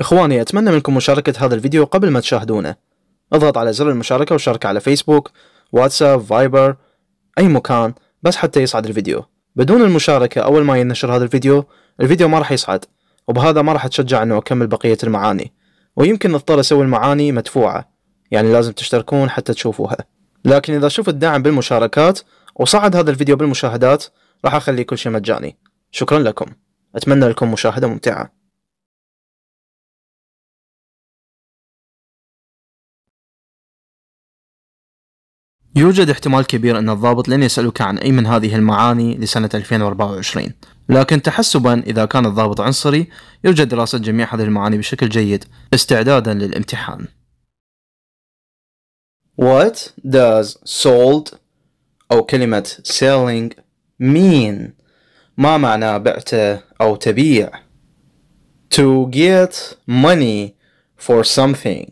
إخواني أتمنى منكم مشاركة هذا الفيديو قبل ما تشاهدونه اضغط على زر المشاركة وشارك على فيسبوك واتساب فايبر أي مكان بس حتى يصعد الفيديو بدون المشاركة أول ما ينشر هذا الفيديو الفيديو ما راح يصعد وبهذا ما راح أتشجع أنه أكمل بقية المعاني ويمكن نضطر أسوي المعاني مدفوعة يعني لازم تشتركون حتى تشوفوها لكن إذا شفت دعم بالمشاركات وصعد هذا الفيديو بالمشاهدات راح أخلي كل شيء مجاني شكرا لكم أتمنى لكم مشاهدة ممتعة يوجد احتمال كبير أن الضابط لن يسألك عن أي من هذه المعاني لسنة 2024 لكن تحسبا إذا كان الضابط عنصري يوجد دراسة جميع هذه المعاني بشكل جيد استعدادا للامتحان What does sold أو كلمة selling mean ما معنى بعته أو تبيع to get money for something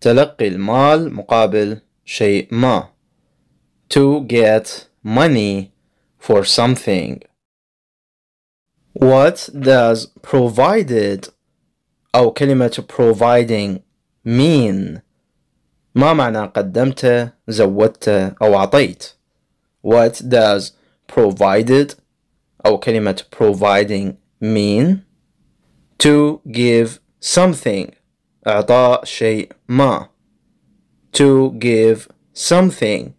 تلقي المال مقابل شيء ما to get money for something What does provided أو كلمة providing mean ما معنى قدمت زودت أو أعطيت What does provided أو كلمة providing mean to give something إعطاء شيء ما to give something.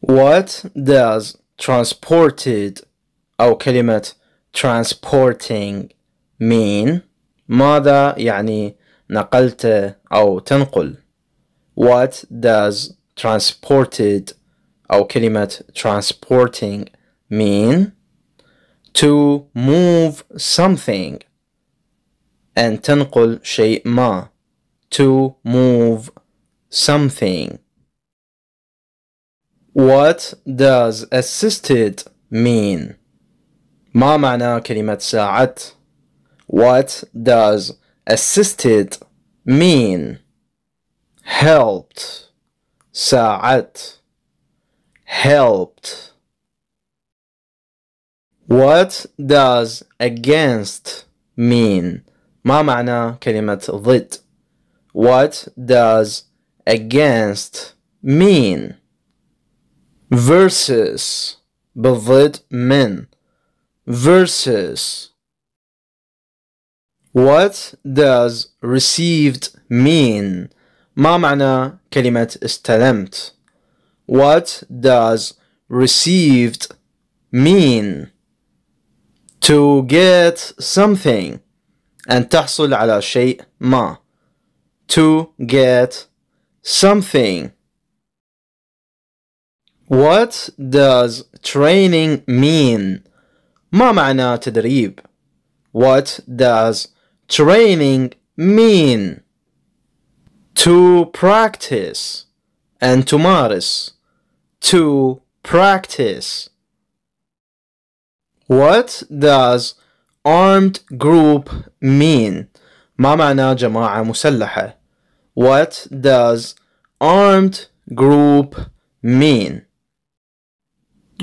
What does transported أو كلمة transporting mean ماذا يعني نقلت أو تنقل What does transported أو كلمة transporting mean To move something And تنقل شيء ما To move something. What does assisted mean? ما معنى كلمة ساعت? What does assisted mean? Helped ساعت. helped What does against mean؟ ما معنى كلمة ضد؟ What does against mean versus bewit men versus What does received mean? ما معنى كلمة استلمت؟ What does received mean? To get something أن تحصل على شيء ما To get something. What does training mean? ما معنى تدريب؟ What does training mean? To practice and to مارس. To practice. What does armed group mean؟ ما معنى جماعة مسلحة؟ what does armed group mean?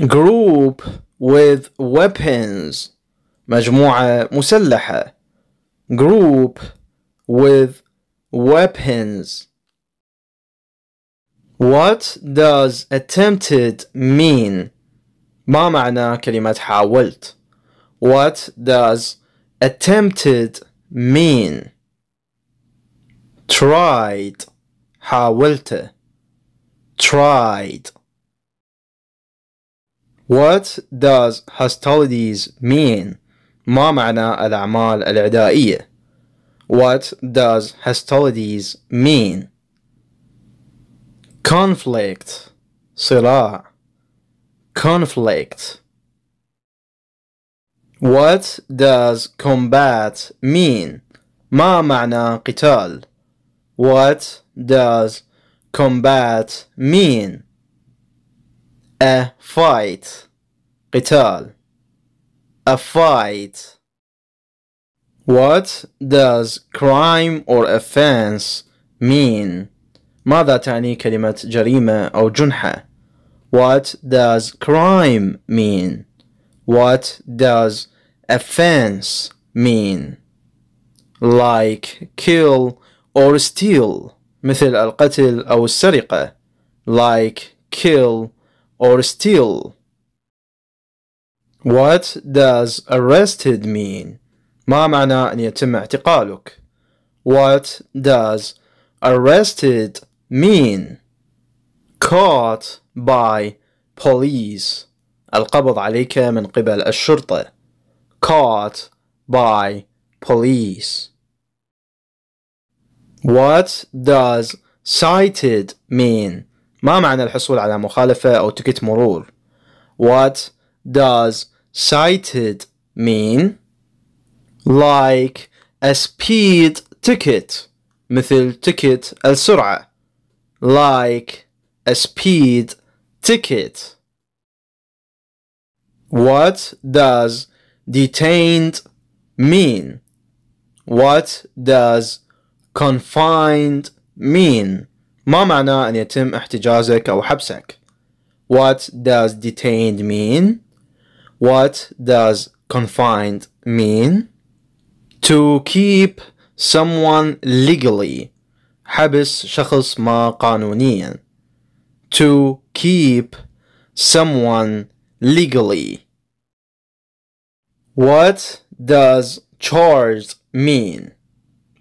Group with weapons مجموعة مسلحة group with weapons What does attempted mean? ما معنى كلمة حاولت? What does attempted mean? tried حاولت tried What does hostilities mean? ما معنى الأعمال العدائية؟ What does hostilities mean? Conflict صراع Conflict What does combat mean? ما معنى قتال؟ what does combat mean? A fight. قتال. A fight. What does crime or offense mean? ماذا تعني كلمة جريمة أو جنحة؟ What does crime mean? What does offense mean? Like kill or steal مثل القتل أو السرقة like kill or steal What does arrested mean? ما معنى أن يتم اعتقالك What does arrested mean? Caught by police القبض عليك من قبل الشرطة Caught by police what does cited mean? ما معنى الحصول على مخالفة أو تكت مرور؟ What does cited mean? Like a speed ticket مثل ticket السرعة Like a speed ticket What does detained mean? What does confined mean ما معنى أن يتم احتجازك أو حبسك What does detained mean? What does confined mean? To keep someone legally حبس شخص ما قانونيا To keep someone legally What does charged mean?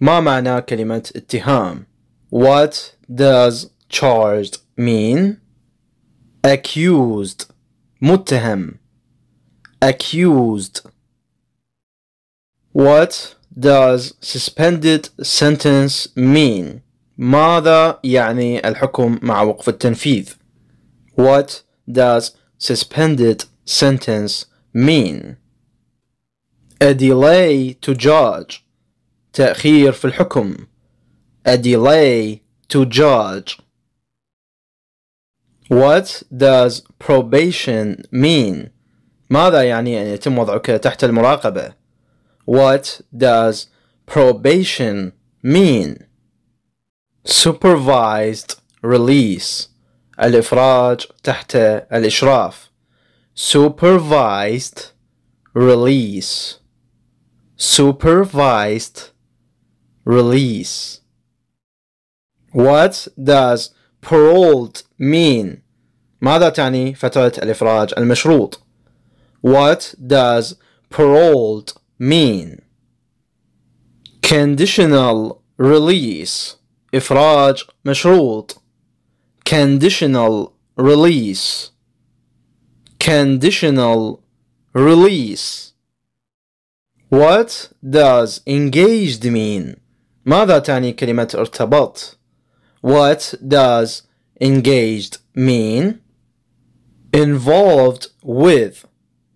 ما معنى كلمة اتهام What does charged mean accused متهم accused What does suspended sentence mean ماذا يعني الحكم مع وقف التنفيذ What does suspended sentence mean A delay to judge تأخير في الحكم a delay to judge What does probation mean? ماذا يعني أن يتم وضعك تحت المراقبة؟ What does probation mean? Supervised release الإفراج تحت الإشراف Supervised release Supervised release. What does paroled mean? ماذا تعني فترة الإفراج المشروط؟ What does paroled mean? Conditional release إفراج مشروط Conditional release Conditional release What does engaged mean? ماذا تعني كلمة ارتبط؟ What does engaged mean? Involved with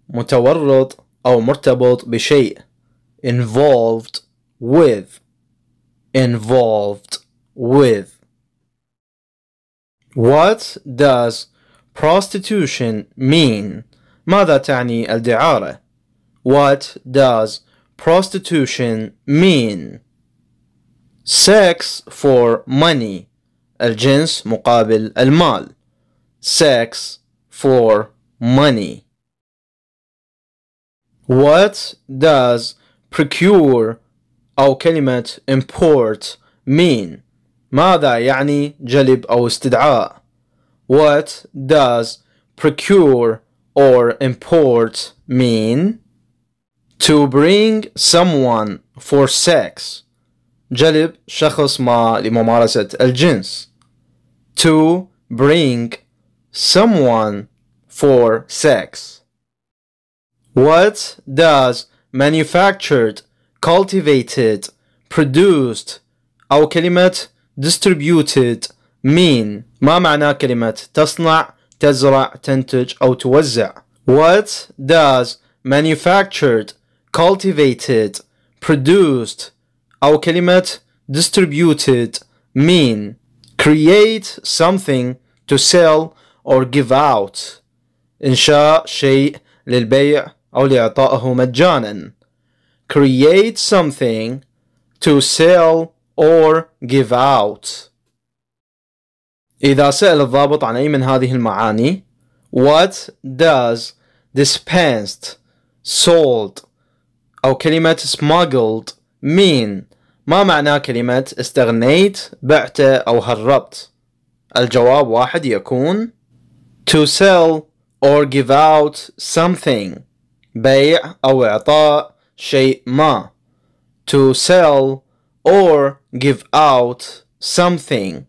متورط أو مرتبط بشيء involved with involved with What does prostitution mean? ماذا تعني الدعارة? What does prostitution mean? sex for money الجنس مقابل المال sex for money what does procure أو كلمة import mean ماذا يعني جلب أو استدعاء what does procure or import mean to bring someone for sex جلب شخص ما لممارسة الجنس to bring someone for sex What does manufactured cultivated produced أو كلمة distributed mean ما معنى كلمة تصنع تزرع تنتج أو توزع What does manufactured cultivated produced أو كلمة distributed mean create something to sell or give out إنشاء شيء للبيع أو لإعطائه مجانا create something to sell or give out إذا سأل الضابط عن أي من هذه المعاني What does dispensed sold أو كلمة smuggled mean ما معنى كلمة استغنيت بعته أو هربت الجواب واحد يكون to sell or give out something بيع أو إعطاء شيء ما to sell or give out something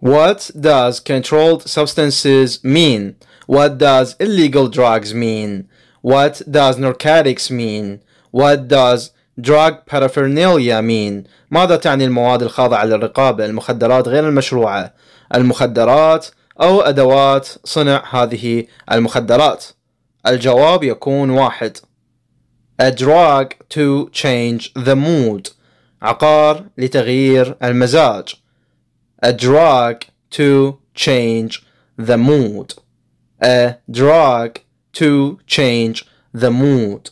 What does controlled substances mean? What does illegal drugs mean? What does narcotics mean? What does drug paraphernalia mean؟ ماذا تعني المواد الخاضعة للرقابة المخدرات غير المشروعة المخدرات أو أدوات صنع هذه المخدرات الجواب يكون واحد A drug to change the mood عقار لتغيير المزاج A drug to change the mood A drug to change the mood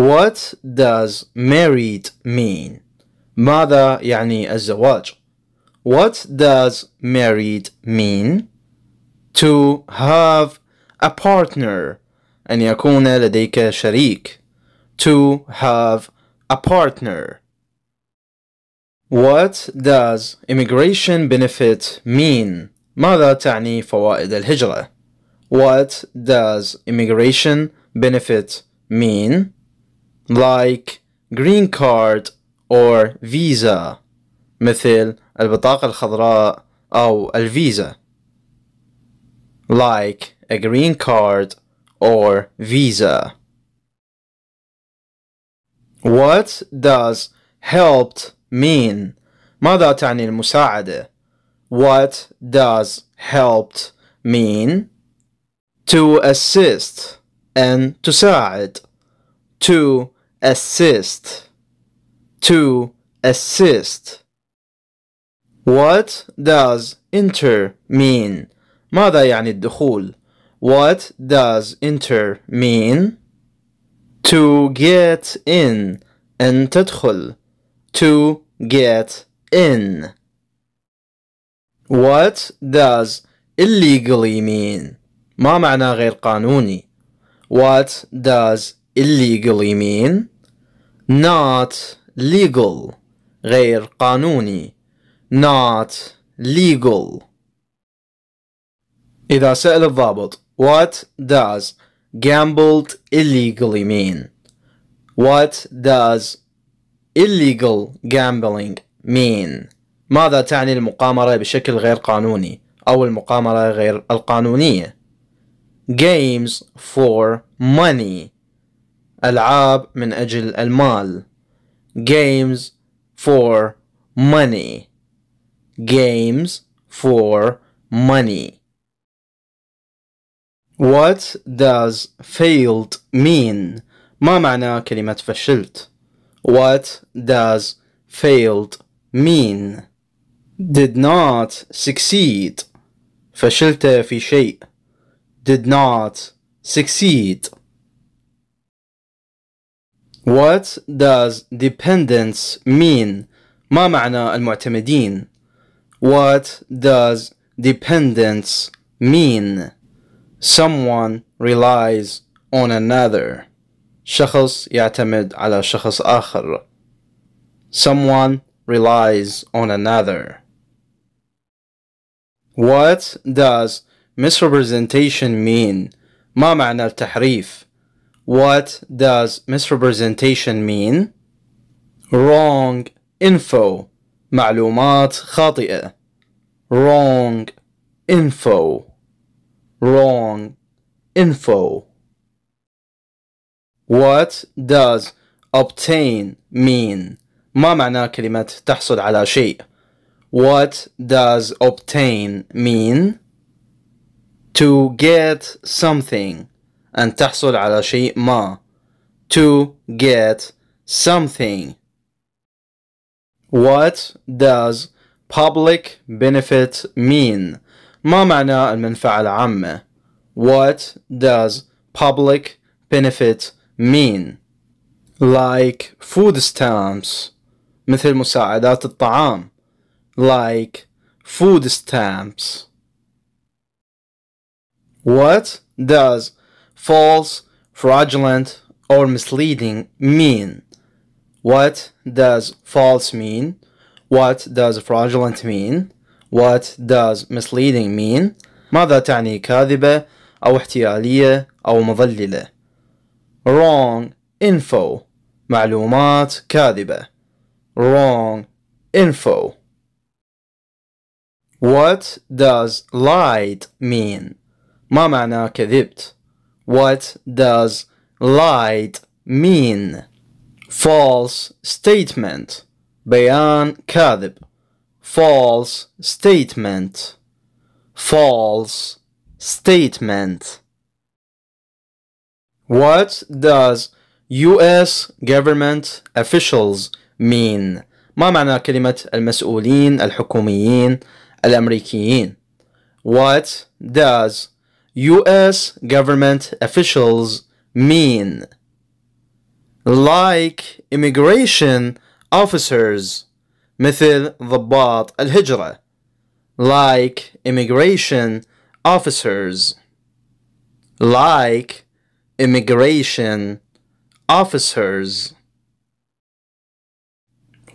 What does married mean? ماذا يعني الزواج? What does married mean? To have a partner أن يكون لديك شريك To have a partner What does immigration benefit mean? ماذا تعني فوائد الهجرة? What does immigration benefit mean? like green card or visa مثل البطاقة الخضراء أو الفيزا like a green card or visa. What does helped mean? ماذا تعني المساعدة? What does helped mean? To assist and to تساعد. To assist to assist what does enter mean ماذا يعني الدخول what does enter mean to get in أن تدخل to get in what does illegally mean ما معنى غير قانوني what does illegal يمين not legal غير قانوني not legal إذا سأل الضابط What does gambled illegally mean? What does illegal gambling mean? ماذا تعني المقامرة بشكل غير قانوني أو المقامرة غير القانونية? Games for money ألعاب من أجل المال games for money games for money What does failed mean? ما معنى كلمة فشلت؟ What does failed mean? Did not succeed فشلت في شيء Did not succeed What does dependence mean? ما معنى المعتمدين؟ What does dependence mean? Someone relies on another. شخص يعتمد على شخص آخر. Someone relies on another. What does misrepresentation mean? ما معنى التحريف؟ what does misrepresentation mean? Wrong info. معلومات خاطئة. Wrong info. Wrong info. What does obtain mean? ما معنى كلمة تحصل على شيء؟ What does obtain mean? To get something. أن تحصل على شيء ما to get something What does public benefit mean? ما معنى المنفعة العامة؟ What does public benefit mean? Like food stamps مثل مساعدات الطعام Like food stamps What does false, fraudulent, or misleading mean? What does false mean? What does fraudulent mean? What does misleading mean? ماذا تعني كاذبة أو احتيالية أو مضللة؟ Wrong info معلومات كاذبة Wrong info What does lied mean؟ ما معنى كذبت؟ what does light mean? False statement. Bayan kadib. False statement. False statement. What does US government officials mean? ما معنى كلمة المسؤولين الحكوميين الأمريكيين? What does US government officials mean? Like immigration officers مثل ضباط الهجرة like immigration officers like immigration officers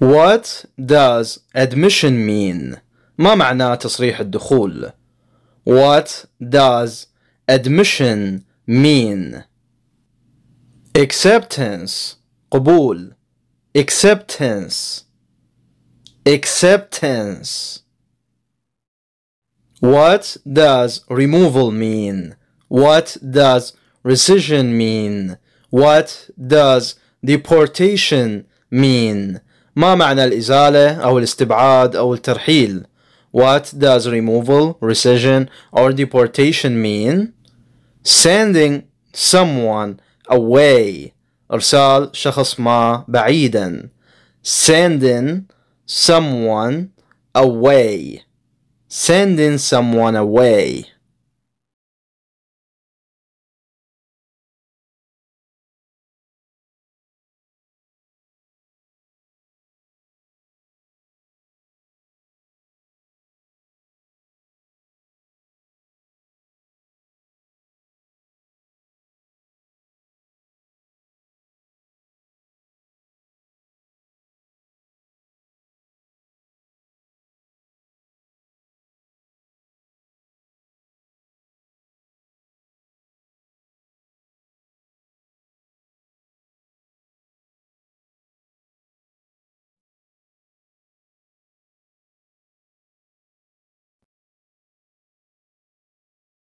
What does admission mean؟ ما معنى تصريح الدخول؟ what does admission mean? Acceptance قبول acceptance acceptance What does removal mean? What does rescission mean? What does deportation mean؟ ما معنى الإزالة أو الاستبعاد أو الترحيل؟ what does removal, rescission, or deportation mean? Sending someone away. إرسال شخص ما بعيدا. Sending someone away. Sending someone away.